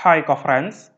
Hi Conference.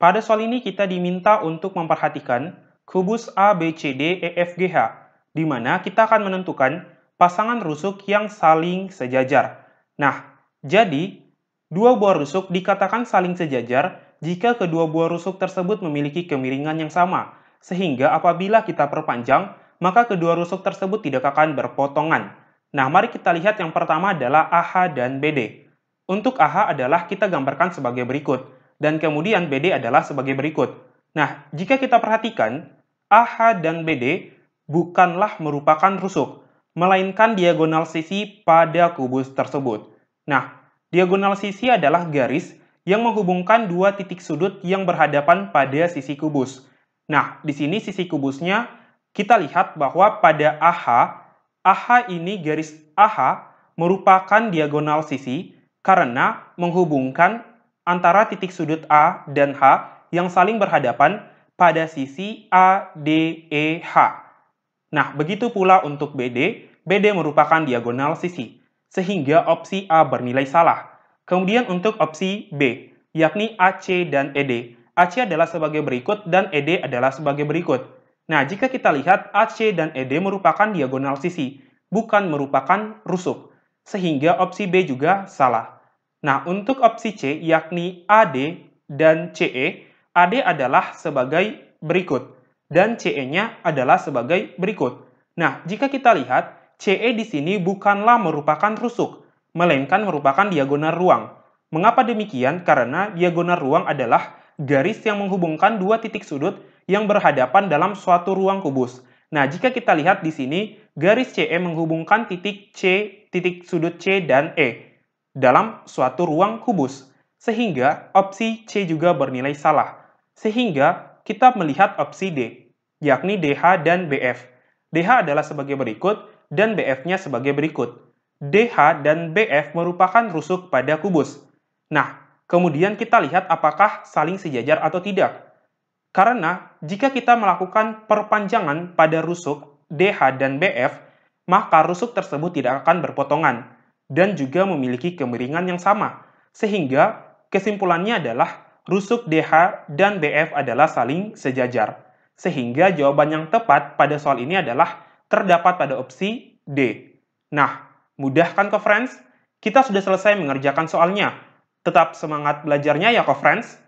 pada soal ini kita diminta untuk memperhatikan kubus A, B, C, D, E, F, G, H, di mana kita akan menentukan pasangan rusuk yang saling sejajar. Nah, jadi dua buah rusuk dikatakan saling sejajar jika kedua buah rusuk tersebut memiliki kemiringan yang sama, sehingga apabila kita perpanjang, maka kedua rusuk tersebut tidak akan berpotongan. Nah, mari kita lihat yang pertama adalah AH dan BD. Untuk AH adalah kita gambarkan sebagai berikut, dan kemudian BD adalah sebagai berikut. Nah, jika kita perhatikan, AH dan BD bukanlah merupakan rusuk, melainkan diagonal sisi pada kubus tersebut. Nah, diagonal sisi adalah garis yang menghubungkan dua titik sudut yang berhadapan pada sisi kubus. Nah, di sini sisi kubusnya kita lihat bahwa pada AH, AH ini garis AH merupakan diagonal sisi karena menghubungkan antara titik sudut A dan H yang saling berhadapan pada sisi A, D, E, H. Nah, begitu pula untuk BD. BD merupakan diagonal sisi, sehingga opsi A bernilai salah. Kemudian untuk opsi B, yakni AC dan ED. AC adalah sebagai berikut dan ED adalah sebagai berikut. Nah, jika kita lihat AC dan ED merupakan diagonal sisi, bukan merupakan rusuk, sehingga opsi B juga salah. Nah, untuk opsi C, yakni AD dan CE, AD adalah sebagai berikut, dan CE-nya adalah sebagai berikut. Nah, jika kita lihat, CE di sini bukanlah merupakan rusuk, melainkan merupakan diagonal ruang. Mengapa demikian? Karena diagonal ruang adalah garis yang menghubungkan dua titik sudut yang berhadapan dalam suatu ruang kubus. Nah, jika kita lihat di sini, garis CE menghubungkan titik C, titik sudut C dan E dalam suatu ruang kubus, sehingga opsi C juga bernilai salah, sehingga kita melihat opsi D, yakni DH dan BF. DH adalah sebagai berikut dan BF-nya sebagai berikut. DH dan BF merupakan rusuk pada kubus. Nah, kemudian kita lihat apakah saling sejajar atau tidak. Karena jika kita melakukan perpanjangan pada rusuk DH dan BF, maka rusuk tersebut tidak akan berpotongan dan juga memiliki kemiringan yang sama. Sehingga kesimpulannya adalah rusuk DH dan BF adalah saling sejajar. Sehingga jawaban yang tepat pada soal ini adalah terdapat pada opsi D. Nah, mudah kan ke friends? Kita sudah selesai mengerjakan soalnya. Tetap semangat belajarnya ya ke friends.